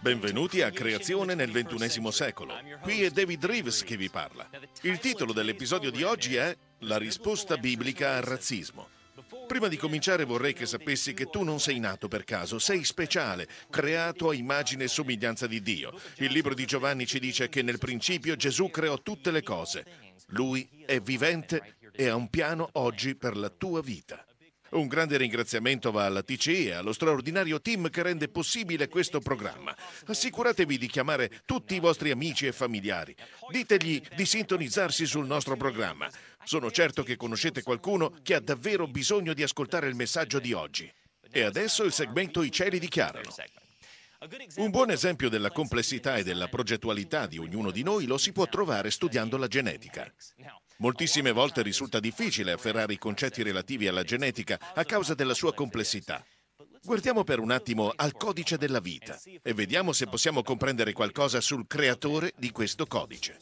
Benvenuti a Creazione nel XXI secolo. Qui è David Reeves che vi parla. Il titolo dell'episodio di oggi è La risposta biblica al razzismo. Prima di cominciare vorrei che sapessi che tu non sei nato per caso, sei speciale, creato a immagine e somiglianza di Dio. Il libro di Giovanni ci dice che nel principio Gesù creò tutte le cose. Lui è vivente e ha un piano oggi per la tua vita. Un grande ringraziamento va alla TCE e allo straordinario team che rende possibile questo programma. Assicuratevi di chiamare tutti i vostri amici e familiari. Ditegli di sintonizzarsi sul nostro programma. Sono certo che conoscete qualcuno che ha davvero bisogno di ascoltare il messaggio di oggi. E adesso il segmento I cieli dichiarano. Un buon esempio della complessità e della progettualità di ognuno di noi lo si può trovare studiando la genetica. Moltissime volte risulta difficile afferrare i concetti relativi alla genetica a causa della sua complessità. Guardiamo per un attimo al codice della vita e vediamo se possiamo comprendere qualcosa sul creatore di questo codice.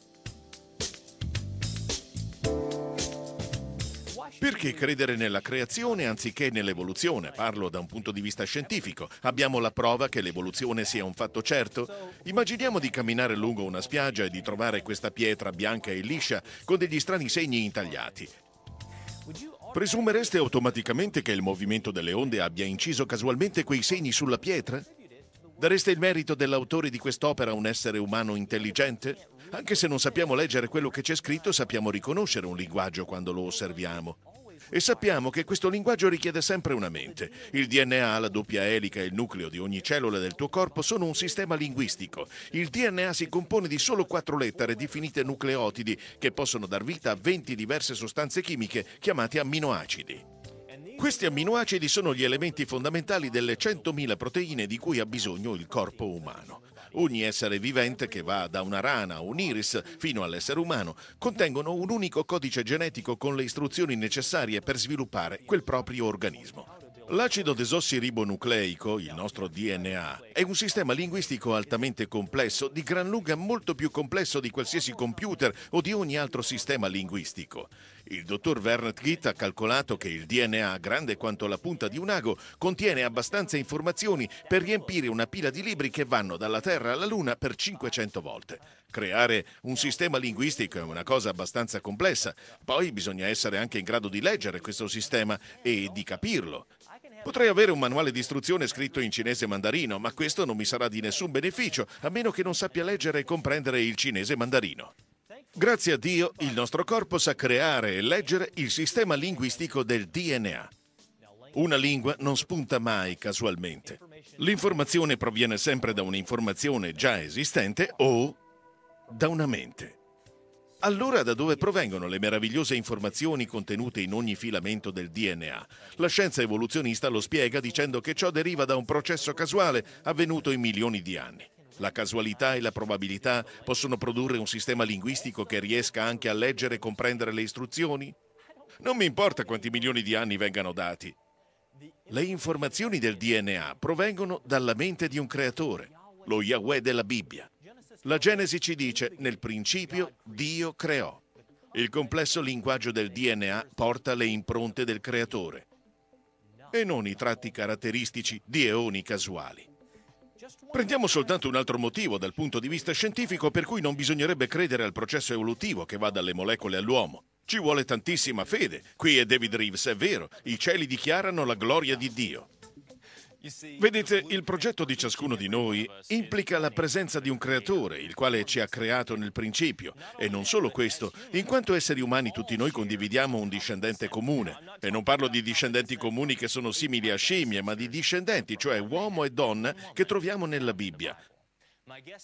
Perché credere nella creazione anziché nell'evoluzione? Parlo da un punto di vista scientifico. Abbiamo la prova che l'evoluzione sia un fatto certo? Immaginiamo di camminare lungo una spiaggia e di trovare questa pietra bianca e liscia con degli strani segni intagliati. Presumereste automaticamente che il movimento delle onde abbia inciso casualmente quei segni sulla pietra? Dareste il merito dell'autore di quest'opera a un essere umano intelligente? Anche se non sappiamo leggere quello che c'è scritto, sappiamo riconoscere un linguaggio quando lo osserviamo. E sappiamo che questo linguaggio richiede sempre una mente. Il DNA, la doppia elica e il nucleo di ogni cellula del tuo corpo sono un sistema linguistico. Il DNA si compone di solo quattro lettere definite nucleotidi che possono dar vita a 20 diverse sostanze chimiche chiamate amminoacidi. Questi amminoacidi sono gli elementi fondamentali delle 100.000 proteine di cui ha bisogno il corpo umano. Ogni essere vivente che va da una rana o un iris fino all'essere umano contengono un unico codice genetico con le istruzioni necessarie per sviluppare quel proprio organismo. L'acido desossiribonucleico, il nostro DNA, è un sistema linguistico altamente complesso, di gran lunga molto più complesso di qualsiasi computer o di ogni altro sistema linguistico. Il dottor Werner Gitt ha calcolato che il DNA, grande quanto la punta di un ago, contiene abbastanza informazioni per riempire una pila di libri che vanno dalla Terra alla Luna per 500 volte. Creare un sistema linguistico è una cosa abbastanza complessa, poi bisogna essere anche in grado di leggere questo sistema e di capirlo. Potrei avere un manuale di istruzione scritto in cinese mandarino, ma questo non mi sarà di nessun beneficio, a meno che non sappia leggere e comprendere il cinese mandarino. Grazie a Dio il nostro corpo sa creare e leggere il sistema linguistico del DNA. Una lingua non spunta mai casualmente. L'informazione proviene sempre da un'informazione già esistente o da una mente. Allora da dove provengono le meravigliose informazioni contenute in ogni filamento del DNA? La scienza evoluzionista lo spiega dicendo che ciò deriva da un processo casuale avvenuto in milioni di anni. La casualità e la probabilità possono produrre un sistema linguistico che riesca anche a leggere e comprendere le istruzioni? Non mi importa quanti milioni di anni vengano dati. Le informazioni del DNA provengono dalla mente di un creatore, lo Yahweh della Bibbia. La Genesi ci dice, nel principio Dio creò. Il complesso linguaggio del DNA porta le impronte del creatore e non i tratti caratteristici di eoni casuali. Prendiamo soltanto un altro motivo dal punto di vista scientifico per cui non bisognerebbe credere al processo evolutivo che va dalle molecole all'uomo. Ci vuole tantissima fede. Qui è David Reeves, è vero, i cieli dichiarano la gloria di Dio. Vedete, il progetto di ciascuno di noi implica la presenza di un creatore, il quale ci ha creato nel principio. E non solo questo, in quanto esseri umani tutti noi condividiamo un discendente comune. E non parlo di discendenti comuni che sono simili a scimmie, ma di discendenti, cioè uomo e donna, che troviamo nella Bibbia.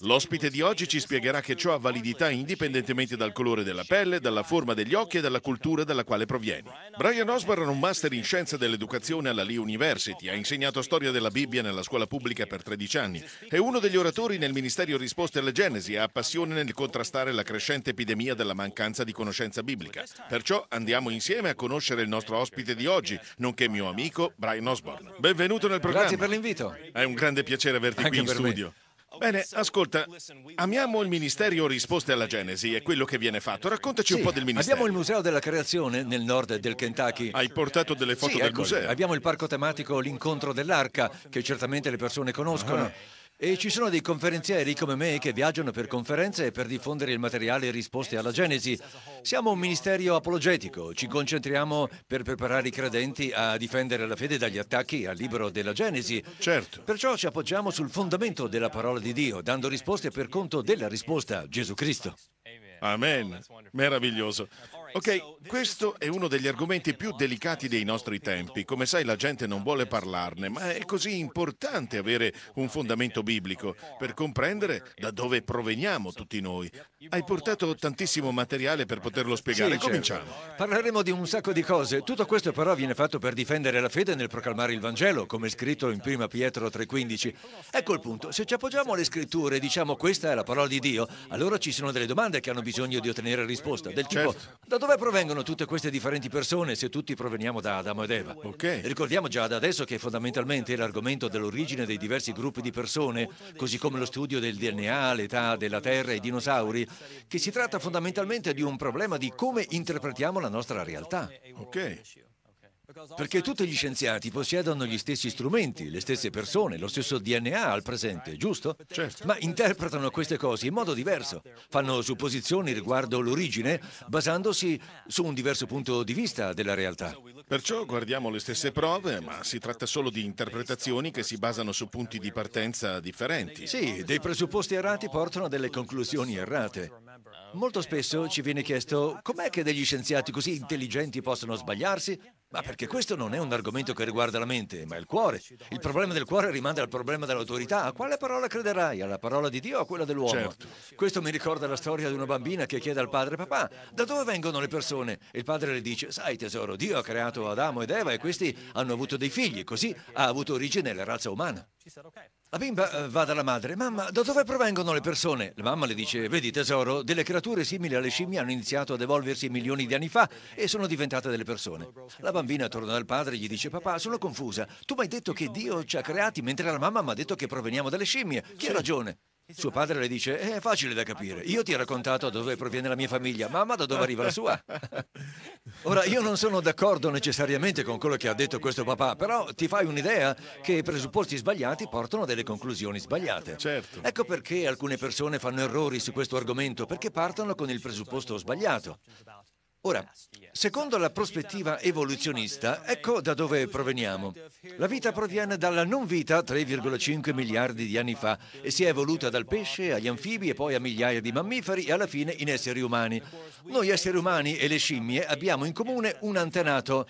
L'ospite di oggi ci spiegherà che ciò ha validità indipendentemente dal colore della pelle, dalla forma degli occhi e dalla cultura dalla quale provieni. Brian Osborne ha un master in scienze dell'educazione alla Lee University, ha insegnato storia della Bibbia nella scuola pubblica per 13 anni, è uno degli oratori nel Ministero Risposte alla Genesi e ha passione nel contrastare la crescente epidemia della mancanza di conoscenza biblica. Perciò andiamo insieme a conoscere il nostro ospite di oggi, nonché mio amico Brian Osborne. Benvenuto nel programma. Grazie per l'invito. È un grande piacere averti Anche qui in studio. Me. Bene, ascolta, amiamo il Ministero Risposte alla Genesi, e quello che viene fatto. Raccontaci sì, un po' del Ministero. Abbiamo il Museo della Creazione nel nord del Kentucky. Hai portato delle foto sì, del ecco, museo. Abbiamo il parco tematico L'Incontro dell'Arca, che certamente le persone conoscono. Ah. E ci sono dei conferenzieri come me che viaggiano per conferenze per diffondere il materiale e risposte alla Genesi. Siamo un ministero apologetico, ci concentriamo per preparare i credenti a difendere la fede dagli attacchi al libro della Genesi. Certo. Perciò ci appoggiamo sul fondamento della parola di Dio, dando risposte per conto della risposta, Gesù Cristo. Amen. Meraviglioso. Ok, questo è uno degli argomenti più delicati dei nostri tempi. Come sai la gente non vuole parlarne, ma è così importante avere un fondamento biblico per comprendere da dove proveniamo tutti noi. Hai portato tantissimo materiale per poterlo spiegare. Sì, certo. Cominciamo. Certo. Parleremo di un sacco di cose. Tutto questo però viene fatto per difendere la fede nel proclamare il Vangelo, come scritto in 1 Pietro 3:15. Ecco il punto. Se ci appoggiamo alle scritture e diciamo questa è la parola di Dio, allora ci sono delle domande che hanno bisogno di ottenere risposta. Del tipo, certo. da dove dove provengono tutte queste differenti persone se tutti proveniamo da Adamo ed Eva? Ok. Ricordiamo già da adesso che fondamentalmente l'argomento dell'origine dei diversi gruppi di persone, così come lo studio del DNA, l'età della Terra e i dinosauri, che si tratta fondamentalmente di un problema di come interpretiamo la nostra realtà. Ok. Perché tutti gli scienziati possiedono gli stessi strumenti, le stesse persone, lo stesso DNA al presente, giusto? Certo. Ma interpretano queste cose in modo diverso. Fanno supposizioni riguardo l'origine basandosi su un diverso punto di vista della realtà. Perciò guardiamo le stesse prove, ma si tratta solo di interpretazioni che si basano su punti di partenza differenti. Sì, dei presupposti errati portano a delle conclusioni errate. Molto spesso ci viene chiesto com'è che degli scienziati così intelligenti possono sbagliarsi ma perché questo non è un argomento che riguarda la mente, ma il cuore. Il problema del cuore rimanda al problema dell'autorità. A quale parola crederai? Alla parola di Dio o a quella dell'uomo? Certo. Questo mi ricorda la storia di una bambina che chiede al padre, papà, da dove vengono le persone? E il padre le dice, sai tesoro, Dio ha creato Adamo ed Eva e questi hanno avuto dei figli, così ha avuto origine la razza umana. La bimba eh, va dalla madre, mamma, da dove provengono le persone? La mamma le dice, vedi tesoro, delle creature simili alle scimmie hanno iniziato ad evolversi milioni di anni fa e sono diventate delle persone. La bambina torna dal padre e gli dice, papà, sono confusa, tu mi hai detto che Dio ci ha creati, mentre la mamma mi ha detto che proveniamo dalle scimmie, chi ha ragione? Suo padre le dice, eh, è facile da capire, io ti ho raccontato dove proviene la mia famiglia, mamma da dove arriva la sua. Ora, io non sono d'accordo necessariamente con quello che ha detto questo papà, però ti fai un'idea che i presupposti sbagliati portano a delle conclusioni sbagliate. Certo. Ecco perché alcune persone fanno errori su questo argomento, perché partono con il presupposto sbagliato. Ora, secondo la prospettiva evoluzionista, ecco da dove proveniamo. La vita proviene dalla non vita 3,5 miliardi di anni fa e si è evoluta dal pesce agli anfibi e poi a migliaia di mammiferi e alla fine in esseri umani. Noi esseri umani e le scimmie abbiamo in comune un antenato,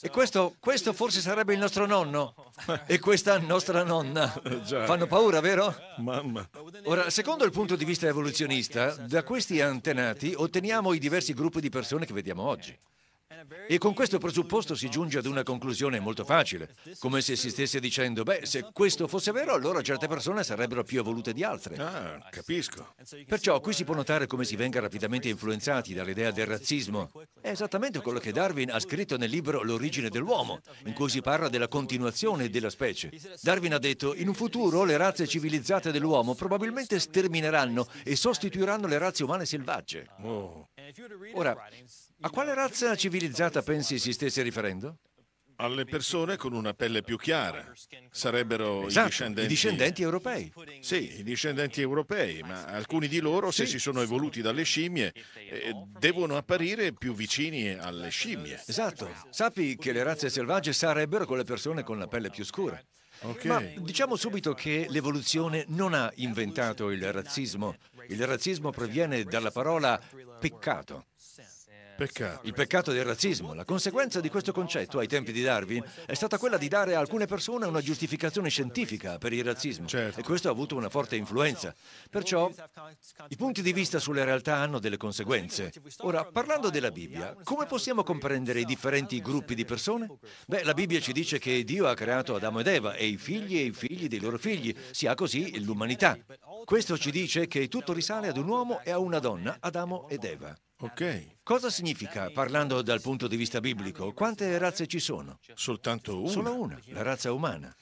e questo, questo forse sarebbe il nostro nonno e questa nostra nonna. Fanno paura, vero? Mamma. Ora, secondo il punto di vista evoluzionista, da questi antenati otteniamo i diversi gruppi di persone che vediamo oggi. E con questo presupposto si giunge ad una conclusione molto facile, come se si stesse dicendo, beh, se questo fosse vero, allora certe persone sarebbero più evolute di altre. Ah, capisco. Perciò qui si può notare come si venga rapidamente influenzati dall'idea del razzismo, è esattamente quello che Darwin ha scritto nel libro L'origine dell'uomo, in cui si parla della continuazione della specie. Darwin ha detto, in un futuro le razze civilizzate dell'uomo probabilmente stermineranno e sostituiranno le razze umane selvagge. Oh. Ora, a quale razza civilizzata pensi si stesse riferendo? alle persone con una pelle più chiara. Sarebbero esatto, i, discendenti... i discendenti europei. Sì, i discendenti europei, ma alcuni di loro, sì. se si sono evoluti dalle scimmie, eh, devono apparire più vicini alle scimmie. Esatto. Sappi che le razze selvagge sarebbero quelle persone con la pelle più scura. Okay. Ma diciamo subito che l'evoluzione non ha inventato il razzismo. Il razzismo proviene dalla parola peccato. Peccato. Il peccato del razzismo. La conseguenza di questo concetto ai tempi di Darwin è stata quella di dare a alcune persone una giustificazione scientifica per il razzismo. Certo. E questo ha avuto una forte influenza. Perciò i punti di vista sulle realtà hanno delle conseguenze. Ora, parlando della Bibbia, come possiamo comprendere i differenti gruppi di persone? Beh, la Bibbia ci dice che Dio ha creato Adamo ed Eva e i figli e i figli dei loro figli, si ha così l'umanità. Questo ci dice che tutto risale ad un uomo e a una donna, Adamo ed Eva. Ok. Cosa significa, parlando dal punto di vista biblico, quante razze ci sono? Soltanto una. Solo una, la razza umana.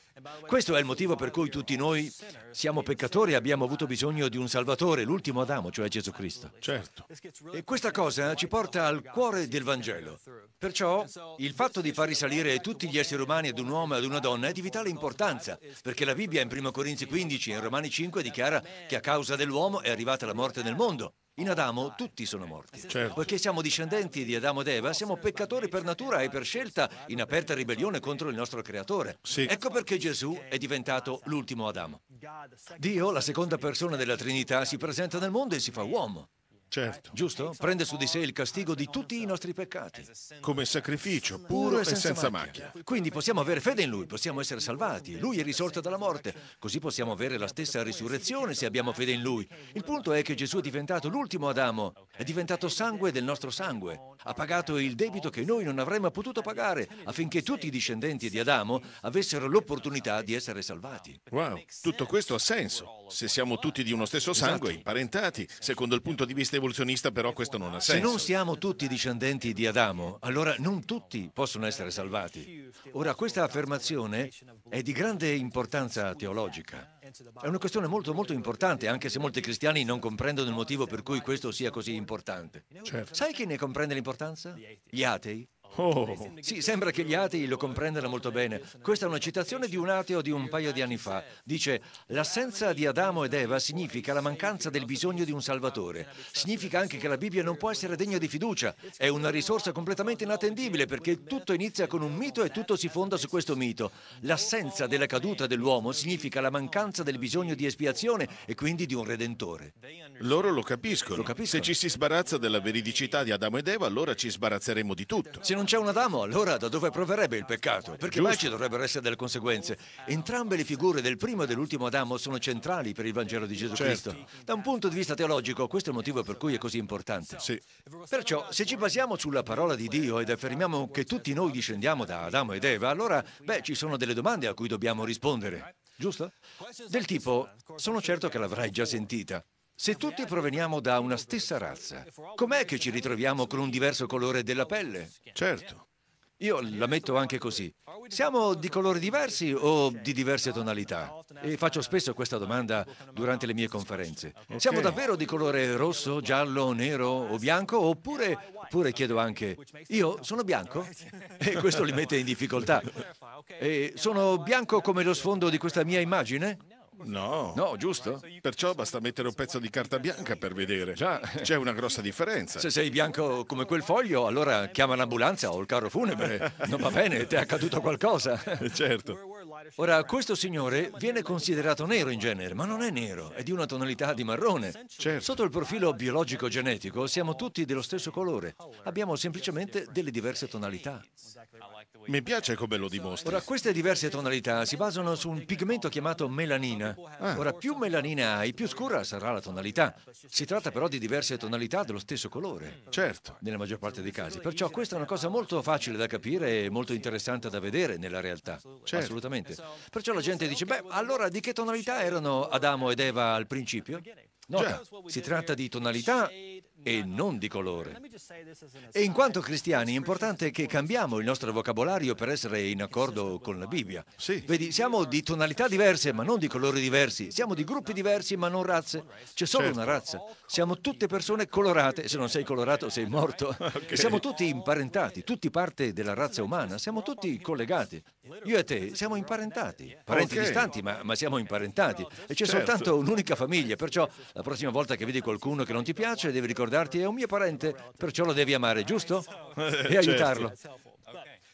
Questo è il motivo per cui tutti noi siamo peccatori e abbiamo avuto bisogno di un Salvatore, l'ultimo Adamo, cioè Gesù Cristo. Certo. E questa cosa ci porta al cuore del Vangelo. Perciò il fatto di far risalire tutti gli esseri umani ad un uomo e ad una donna è di vitale importanza, perché la Bibbia in 1 Corinzi 15 e in Romani 5 dichiara che a causa dell'uomo è arrivata la morte nel mondo. In Adamo tutti sono morti. Certo. Poiché siamo discendenti di Adamo ed Eva, siamo peccatori per natura e per scelta in aperta ribellione contro il nostro creatore. Sì. Ecco perché Gesù è diventato l'ultimo Adamo. Dio, la seconda persona della Trinità, si presenta nel mondo e si fa uomo. Certo. Giusto? Prende su di sé il castigo di tutti i nostri peccati. Come sacrificio, puro e senza macchia. Quindi possiamo avere fede in Lui, possiamo essere salvati. Lui è risorto dalla morte. Così possiamo avere la stessa risurrezione se abbiamo fede in Lui. Il punto è che Gesù è diventato l'ultimo Adamo, è diventato sangue del nostro sangue ha pagato il debito che noi non avremmo potuto pagare affinché tutti i discendenti di Adamo avessero l'opportunità di essere salvati. Wow, tutto questo ha senso. Se siamo tutti di uno stesso sangue, esatto. imparentati, secondo il punto di vista evoluzionista però questo non ha senso. Se non siamo tutti discendenti di Adamo, allora non tutti possono essere salvati. Ora questa affermazione è di grande importanza teologica. È una questione molto molto importante, anche se molti cristiani non comprendono il motivo per cui questo sia così importante. Certo. Sai chi ne comprende l'importanza? Gli atei. Oh. Sì, sembra che gli atei lo comprendano molto bene. Questa è una citazione di un ateo di un paio di anni fa. Dice, l'assenza di Adamo ed Eva significa la mancanza del bisogno di un salvatore. Significa anche che la Bibbia non può essere degna di fiducia. È una risorsa completamente inattendibile perché tutto inizia con un mito e tutto si fonda su questo mito. L'assenza della caduta dell'uomo significa la mancanza del bisogno di espiazione e quindi di un redentore. Loro lo capiscono. Lo capiscono. Se ci si sbarazza della veridicità di Adamo ed Eva, allora ci sbarazzeremo di tutto. Se non non c'è un Adamo, allora da dove proverebbe il peccato? Perché mai ci dovrebbero essere delle conseguenze. Entrambe le figure del primo e dell'ultimo Adamo sono centrali per il Vangelo di Gesù certo. Cristo. Da un punto di vista teologico, questo è il motivo per cui è così importante. Sì. Perciò, se ci basiamo sulla parola di Dio ed affermiamo che tutti noi discendiamo da Adamo ed Eva, allora, beh, ci sono delle domande a cui dobbiamo rispondere. Giusto? Del tipo, sono certo che l'avrai già sentita. Se tutti proveniamo da una stessa razza, com'è che ci ritroviamo con un diverso colore della pelle? Certo. Io la metto anche così. Siamo di colori diversi o di diverse tonalità? E faccio spesso questa domanda durante le mie conferenze. Siamo davvero di colore rosso, giallo, nero o bianco? Oppure, oppure chiedo anche, io sono bianco? E questo li mette in difficoltà. E sono bianco come lo sfondo di questa mia immagine? No. No, giusto? Perciò basta mettere un pezzo di carta bianca per vedere. Già. C'è una grossa differenza. Se sei bianco come quel foglio, allora chiama l'ambulanza o il carro funebre. Non va bene, ti è accaduto qualcosa. Eh, certo. Ora, questo signore viene considerato nero in genere, ma non è nero, è di una tonalità di marrone. Certo. Sotto il profilo biologico-genetico siamo tutti dello stesso colore, abbiamo semplicemente delle diverse tonalità. Mi piace come lo dimostra. Ora, queste diverse tonalità si basano su un pigmento chiamato melanina. Ah. Ora, più melanina hai, più scura sarà la tonalità. Si tratta però di diverse tonalità dello stesso colore. Certo. Nella maggior parte dei casi. Perciò questa è una cosa molto facile da capire e molto interessante da vedere nella realtà. Certo. Assolutamente. Perciò la gente dice, beh, allora di che tonalità erano Adamo ed Eva al principio? No, si tratta di tonalità e non di colore. E in quanto cristiani è importante che cambiamo il nostro vocabolario per essere in accordo con la Bibbia. Sì. Vedi, siamo di tonalità diverse ma non di colori diversi, siamo di gruppi diversi ma non razze. C'è solo certo. una razza. Siamo tutte persone colorate, se non sei colorato sei morto. Okay. Siamo tutti imparentati, tutti parte della razza umana, siamo tutti collegati. Io e te siamo imparentati, parenti okay. distanti, ma, ma, siamo imparentati. E c'è certo. soltanto un'unica famiglia, perciò la prossima volta che vedi qualcuno che non ti piace devi ricordarti è un mio parente, perciò lo devi amare, giusto? E certo. aiutarlo.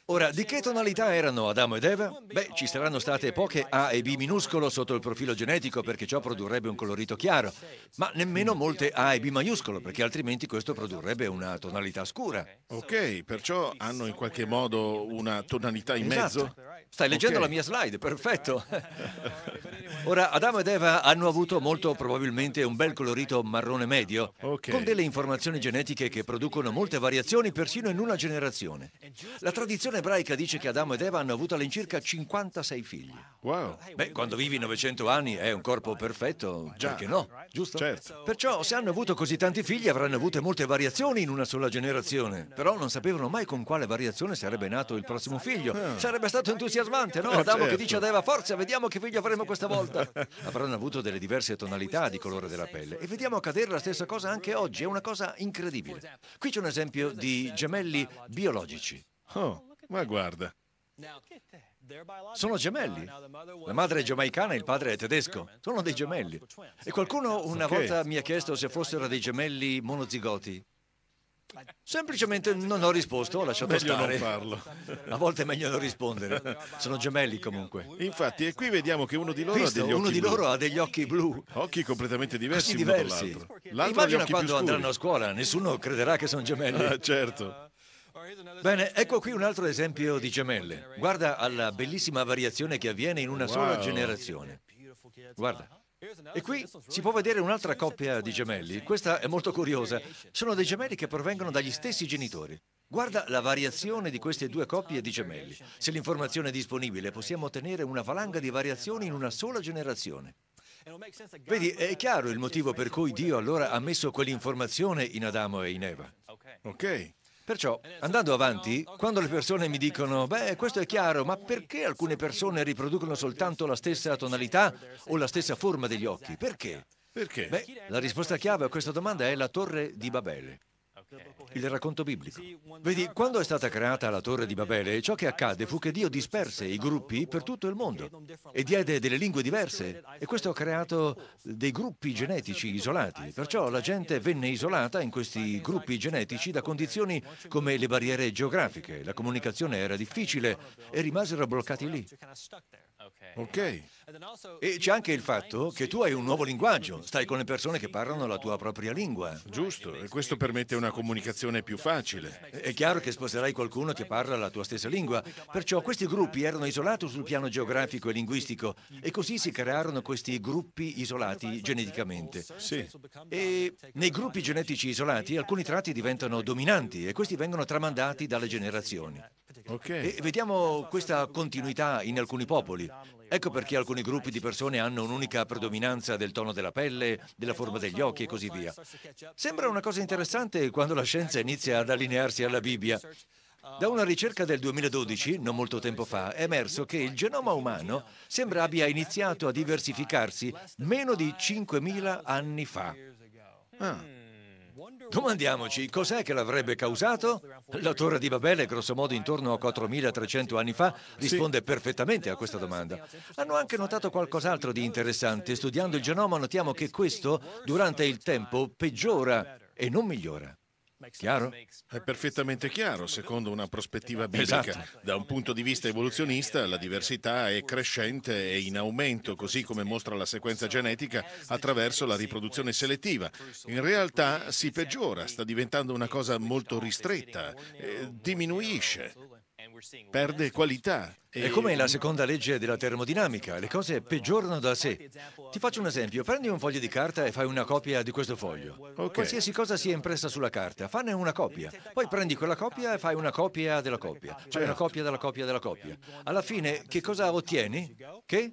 Ora, di che tonalità erano Adamo ed Eva? Beh, ci saranno state poche A e B minuscolo sotto il profilo genetico perché ciò produrrebbe un colorito chiaro, ma nemmeno molte A e B maiuscolo perché altrimenti questo produrrebbe una tonalità scura. Ok, perciò hanno in qualche modo una tonalità in esatto. mezzo? Stai leggendo okay. la mia slide, perfetto. Ora, Adamo ed Eva hanno avuto molto probabilmente un bel colorito marrone medio, okay. con delle informazioni genetiche che producono molte variazioni persino in una generazione. La tradizione ebraica dice che Adamo ed Eva hanno avuto all'incirca 56 figli. Wow. Beh, quando vivi 900 anni è un corpo perfetto, Già. che no? Giusto? Certo. Perciò, se hanno avuto così tanti figli, avranno avuto molte variazioni in una sola generazione. Però non sapevano mai con quale variazione sarebbe nato il prossimo figlio. Ah. Sarebbe stato entusiasmante, no? Eh, Adamo certo. che dice ad Eva, forza, vediamo che figlio avremo questa volta. avranno avuto delle diverse tonalità di colore della pelle e vediamo accadere la stessa cosa anche oggi, è una cosa incredibile. Qui c'è un esempio di gemelli biologici. Oh, ma guarda. Sono gemelli. La madre è giamaicana e il padre è tedesco. Sono dei gemelli. E qualcuno una okay. volta mi ha chiesto se fossero dei gemelli monozigoti. Semplicemente non ho risposto, ho lasciato meglio stare. Non farlo. A volte è meglio non rispondere. Sono gemelli comunque. Infatti, e qui vediamo che uno di loro, Visto, ha, degli uno di loro ha degli occhi blu. Occhi completamente diversi. Occhi diversi. L'altro. l'altro Immagina quando andranno a scuola, nessuno crederà che sono gemelli. Ah, certo. Bene, ecco qui un altro esempio di gemelle. Guarda alla bellissima variazione che avviene in una wow. sola generazione. Guarda. E qui si può vedere un'altra coppia di gemelli. Questa è molto curiosa. Sono dei gemelli che provengono dagli stessi genitori. Guarda la variazione di queste due coppie di gemelli. Se l'informazione è disponibile, possiamo ottenere una valanga di variazioni in una sola generazione. Vedi, è chiaro il motivo per cui Dio allora ha messo quell'informazione in Adamo e in Eva. Ok. Perciò, andando avanti, quando le persone mi dicono, beh, questo è chiaro, ma perché alcune persone riproducono soltanto la stessa tonalità o la stessa forma degli occhi? Perché? Perché? Beh, la risposta chiave a questa domanda è la torre di Babele il racconto biblico. Vedi, quando è stata creata la torre di Babele, ciò che accadde fu che Dio disperse i gruppi per tutto il mondo e diede delle lingue diverse e questo ha creato dei gruppi genetici isolati. Perciò la gente venne isolata in questi gruppi genetici da condizioni come le barriere geografiche, la comunicazione era difficile e rimasero bloccati lì. Ok. E c'è anche il fatto che tu hai un nuovo linguaggio, stai con le persone che parlano la tua propria lingua. Giusto, e questo permette una comunicazione più facile. È chiaro che sposerai qualcuno che parla la tua stessa lingua, perciò questi gruppi erano isolati sul piano geografico e linguistico e così si crearono questi gruppi isolati geneticamente. Sì. E nei gruppi genetici isolati alcuni tratti diventano dominanti e questi vengono tramandati dalle generazioni. Ok. E vediamo questa continuità in alcuni popoli. Ecco perché alcuni gruppi di persone hanno un'unica predominanza del tono della pelle, della forma degli occhi e così via. Sembra una cosa interessante quando la scienza inizia ad allinearsi alla Bibbia. Da una ricerca del 2012, non molto tempo fa, è emerso che il genoma umano sembra abbia iniziato a diversificarsi meno di 5.000 anni fa. Ah. Domandiamoci cos'è che l'avrebbe causato? La Torre di Babele, grossomodo intorno a 4300 anni fa, risponde sì. perfettamente a questa domanda. Hanno anche notato qualcos'altro di interessante. Studiando il genoma notiamo che questo, durante il tempo, peggiora e non migliora. Chiaro? È perfettamente chiaro, secondo una prospettiva esatto. biblica. Esatto. Da un punto di vista evoluzionista, la diversità è crescente e in aumento, così come mostra la sequenza genetica attraverso la riproduzione selettiva. In realtà si peggiora, sta diventando una cosa molto ristretta, eh, diminuisce perde qualità. È come la seconda legge della termodinamica, le cose peggiorano da sé. Ti faccio un esempio, prendi un foglio di carta e fai una copia di questo foglio. Okay. Qualsiasi cosa sia impressa sulla carta, fanne una copia. Poi prendi quella copia e fai una copia della copia. Fai una certo. copia della copia della copia. Alla fine che cosa ottieni? Che?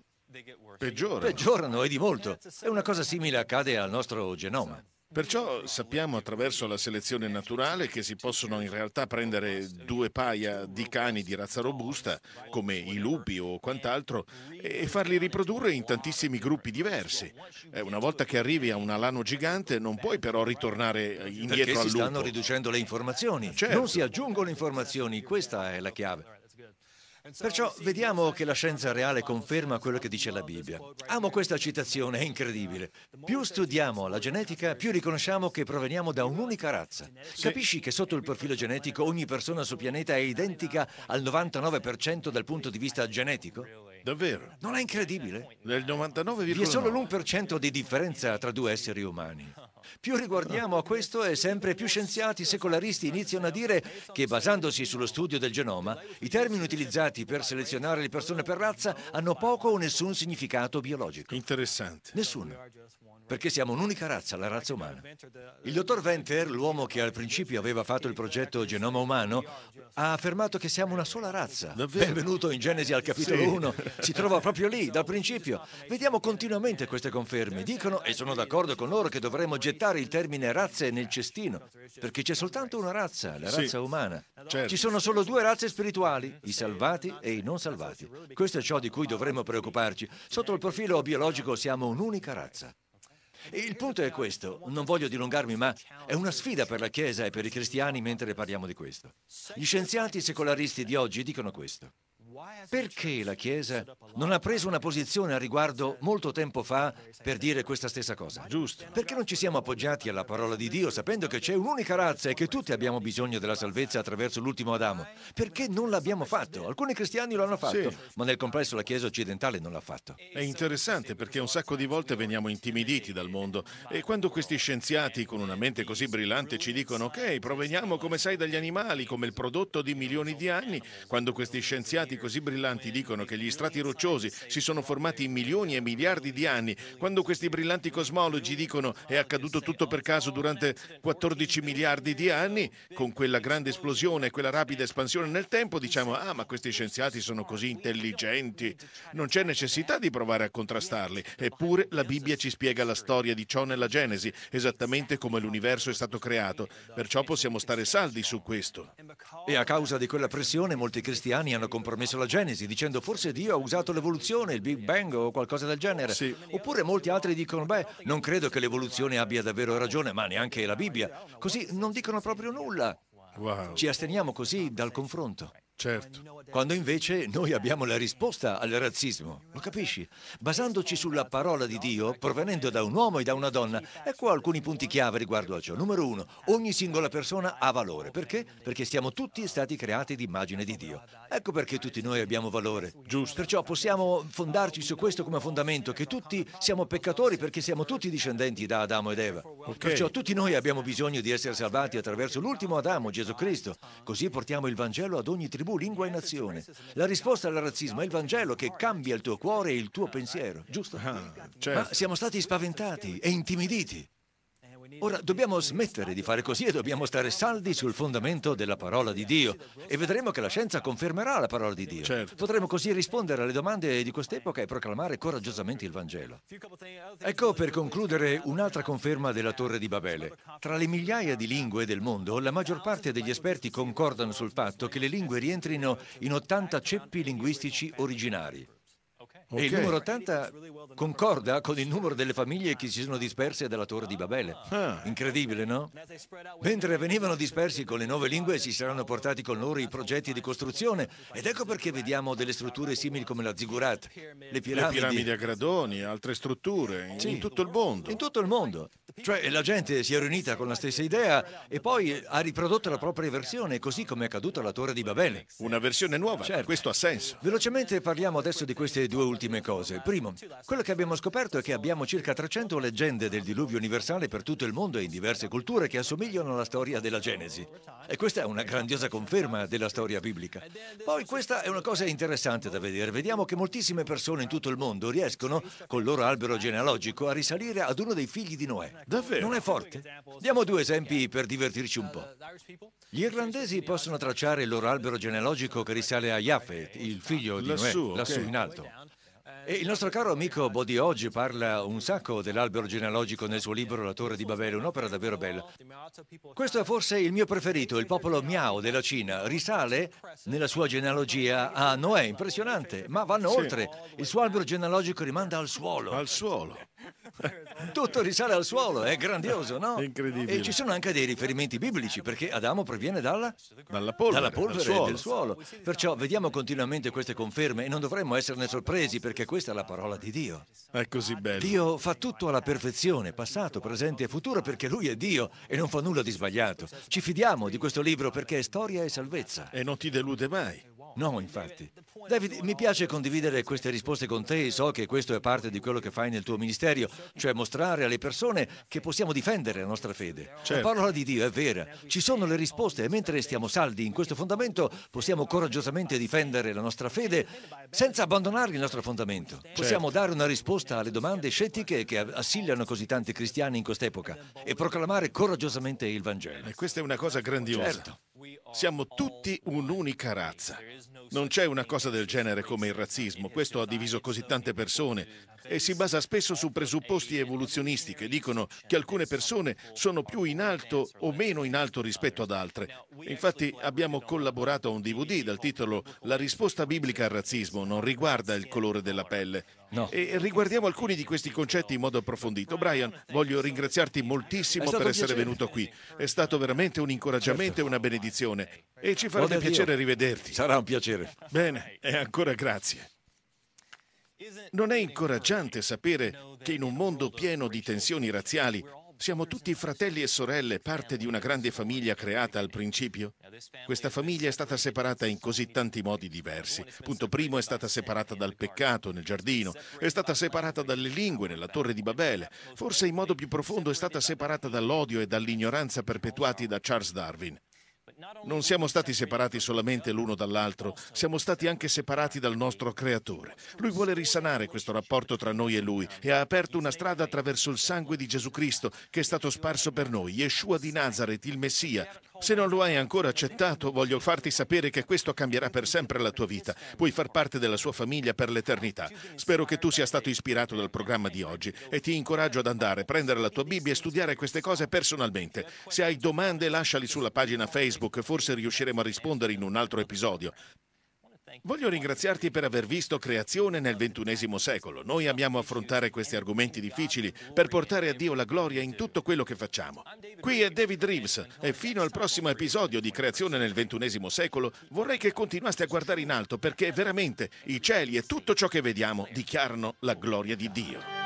Peggiorano. Peggiorano e di molto. E una cosa simile accade al nostro genoma. Perciò sappiamo attraverso la selezione naturale che si possono in realtà prendere due paia di cani di razza robusta, come i lupi o quant'altro, e farli riprodurre in tantissimi gruppi diversi. Eh, una volta che arrivi a un alano gigante non puoi però ritornare indietro Perché al lupo. stanno riducendo le informazioni. Certo. Non si aggiungono informazioni, questa è la chiave. Perciò vediamo che la scienza reale conferma quello che dice la Bibbia. Amo questa citazione, è incredibile. Più studiamo la genetica, più riconosciamo che proveniamo da un'unica razza. Capisci che sotto il profilo genetico ogni persona sul pianeta è identica al 99% dal punto di vista genetico? Davvero? Non è incredibile? Del 99,9%. Vi è solo l'1% di differenza tra due esseri umani. Più riguardiamo a questo e sempre più scienziati secolaristi iniziano a dire che basandosi sullo studio del genoma, i termini utilizzati per selezionare le persone per razza hanno poco o nessun significato biologico. Interessante. Nessuno. Perché siamo un'unica razza, la razza umana. Il dottor Venter, l'uomo che al principio aveva fatto il progetto Genoma Umano, ha affermato che siamo una sola razza. Davvero? Benvenuto in Genesi al capitolo 1. Sì. Si trova proprio lì, dal principio. Vediamo continuamente queste conferme. Dicono, e sono d'accordo con loro, che dovremmo gettare gettare il termine razze nel cestino, perché c'è soltanto una razza, la razza sì, umana. Certo. Ci sono solo due razze spirituali, i salvati e i non salvati. Questo è ciò di cui dovremmo preoccuparci. Sotto il profilo biologico siamo un'unica razza. Il punto è questo, non voglio dilungarmi, ma è una sfida per la Chiesa e per i cristiani mentre parliamo di questo. Gli scienziati secolaristi di oggi dicono questo. Perché la Chiesa non ha preso una posizione a riguardo molto tempo fa per dire questa stessa cosa? Giusto. Perché non ci siamo appoggiati alla parola di Dio sapendo che c'è un'unica razza e che tutti abbiamo bisogno della salvezza attraverso l'ultimo Adamo? Perché non l'abbiamo fatto? Alcuni cristiani lo hanno fatto, sì. ma nel complesso la Chiesa occidentale non l'ha fatto. È interessante perché un sacco di volte veniamo intimiditi dal mondo e quando questi scienziati con una mente così brillante ci dicono ok, proveniamo come sai dagli animali, come il prodotto di milioni di anni, quando questi scienziati così brillanti dicono che gli strati rocciosi si sono formati in milioni e miliardi di anni, quando questi brillanti cosmologi dicono è accaduto tutto per caso durante 14 miliardi di anni, con quella grande esplosione, quella rapida espansione nel tempo, diciamo ah ma questi scienziati sono così intelligenti, non c'è necessità di provare a contrastarli, eppure la Bibbia ci spiega la storia di ciò nella Genesi, esattamente come l'universo è stato creato, perciò possiamo stare saldi su questo. E a causa di quella pressione molti cristiani hanno compromesso sulla Genesi dicendo forse Dio ha usato l'evoluzione, il Big Bang o qualcosa del genere. Sì. Oppure molti altri dicono, beh, non credo che l'evoluzione abbia davvero ragione, ma neanche la Bibbia. Così non dicono proprio nulla. Wow. Ci asteniamo così dal confronto. Certo. Quando invece noi abbiamo la risposta al razzismo, lo capisci? Basandoci sulla parola di Dio, provenendo da un uomo e da una donna, ecco alcuni punti chiave riguardo a ciò. Numero uno, ogni singola persona ha valore. Perché? Perché siamo tutti stati creati d'immagine di Dio. Ecco perché tutti noi abbiamo valore. Giusto. Perciò possiamo fondarci su questo come fondamento, che tutti siamo peccatori perché siamo tutti discendenti da Adamo ed Eva. Okay. Perciò tutti noi abbiamo bisogno di essere salvati attraverso l'ultimo Adamo, Gesù Cristo. Così portiamo il Vangelo ad ogni tribù tribù, lingua e nazione. La risposta al razzismo è il Vangelo che cambia il tuo cuore e il tuo pensiero, giusto? Ah, certo. Ma siamo stati spaventati e intimiditi. Ora dobbiamo smettere di fare così e dobbiamo stare saldi sul fondamento della parola di Dio e vedremo che la scienza confermerà la parola di Dio. Certo. Potremo così rispondere alle domande di quest'epoca e proclamare coraggiosamente il Vangelo. Ecco per concludere un'altra conferma della Torre di Babele. Tra le migliaia di lingue del mondo, la maggior parte degli esperti concordano sul fatto che le lingue rientrino in 80 ceppi linguistici originari. Okay. E il numero 80 concorda con il numero delle famiglie che si sono disperse dalla Torre di Babele. Ah. Incredibile, no? Mentre venivano dispersi con le nuove lingue si saranno portati con loro i progetti di costruzione ed ecco perché vediamo delle strutture simili come la Zigurat, le piramidi, le piramidi a gradoni, altre strutture in, sì. tutto il mondo. In tutto il mondo. Cioè la gente si è riunita con la stessa idea e poi ha riprodotto la propria versione, così come è accaduto alla Torre di Babele. Una versione nuova, certo. questo ha senso. Velocemente parliamo adesso di queste due ultime cose. Primo, quello che abbiamo scoperto è che abbiamo circa 300 leggende del diluvio universale per tutto il mondo e in diverse culture che assomigliano alla storia della Genesi. E questa è una grandiosa conferma della storia biblica. Poi questa è una cosa interessante da vedere. Vediamo che moltissime persone in tutto il mondo riescono, col loro albero genealogico, a risalire ad uno dei figli di Noè. Ecco. Davvero? Non è forte? Diamo due esempi per divertirci un po'. Gli irlandesi possono tracciare il loro albero genealogico che risale a Jaffet, il figlio di lassù, Noè, okay. lassù in alto. E il nostro caro amico Bodhi oggi parla un sacco dell'albero genealogico nel suo libro La Torre di Babele, un'opera davvero bella. Questo è forse il mio preferito, il popolo Miao della Cina. Risale nella sua genealogia a Noè, impressionante, ma vanno sì. oltre. Il suo albero genealogico rimanda al suolo. Al suolo. Tutto risale al suolo, è grandioso, no? Incredibile. E ci sono anche dei riferimenti biblici, perché Adamo proviene dalla, dalla polvere, dalla polvere suolo. del suolo. Perciò vediamo continuamente queste conferme e non dovremmo esserne sorpresi, perché questa è la parola di Dio. È così bello. Dio fa tutto alla perfezione, passato, presente e futuro, perché Lui è Dio e non fa nulla di sbagliato. Ci fidiamo di questo libro perché è storia e salvezza. E non ti delude mai. No, infatti. David, mi piace condividere queste risposte con te so che questo è parte di quello che fai nel tuo ministero, cioè mostrare alle persone che possiamo difendere la nostra fede. Certo. La parola di Dio è vera, ci sono le risposte e mentre stiamo saldi in questo fondamento possiamo coraggiosamente difendere la nostra fede senza abbandonare il nostro fondamento. Certo. Possiamo dare una risposta alle domande scettiche che assillano così tanti cristiani in quest'epoca e proclamare coraggiosamente il Vangelo. E eh, questa è una cosa grandiosa. Certo. Siamo tutti un'unica razza. Non c'è una cosa del genere come il razzismo, questo ha diviso così tante persone e si basa spesso su presupposti evoluzionisti che dicono che alcune persone sono più in alto o meno in alto rispetto ad altre. Infatti abbiamo collaborato a un DVD dal titolo La risposta biblica al razzismo non riguarda il colore della pelle. No. E riguardiamo alcuni di questi concetti in modo approfondito. Brian, voglio ringraziarti moltissimo per essere piacere. venuto qui. È stato veramente un incoraggiamento certo. e una benedizione edizione e ci farebbe piacere rivederti. Sarà un piacere. Bene, e ancora grazie. Non è incoraggiante sapere che in un mondo pieno di tensioni razziali siamo tutti fratelli e sorelle, parte di una grande famiglia creata al principio? Questa famiglia è stata separata in così tanti modi diversi. Punto primo è stata separata dal peccato nel giardino, è stata separata dalle lingue nella torre di Babele, forse in modo più profondo è stata separata dall'odio e dall'ignoranza perpetuati da Charles Darwin. Non siamo stati separati solamente l'uno dall'altro, siamo stati anche separati dal nostro Creatore. Lui vuole risanare questo rapporto tra noi e Lui e ha aperto una strada attraverso il sangue di Gesù Cristo che è stato sparso per noi, Yeshua di Nazareth, il Messia, se non lo hai ancora accettato, voglio farti sapere che questo cambierà per sempre la tua vita. Puoi far parte della sua famiglia per l'eternità. Spero che tu sia stato ispirato dal programma di oggi e ti incoraggio ad andare, prendere la tua Bibbia e studiare queste cose personalmente. Se hai domande, lasciali sulla pagina Facebook, forse riusciremo a rispondere in un altro episodio. Voglio ringraziarti per aver visto creazione nel XXI secolo. Noi amiamo affrontare questi argomenti difficili per portare a Dio la gloria in tutto quello che facciamo. Qui è David Reeves e fino al prossimo episodio di Creazione nel XXI secolo vorrei che continuaste a guardare in alto perché veramente i cieli e tutto ciò che vediamo dichiarano la gloria di Dio.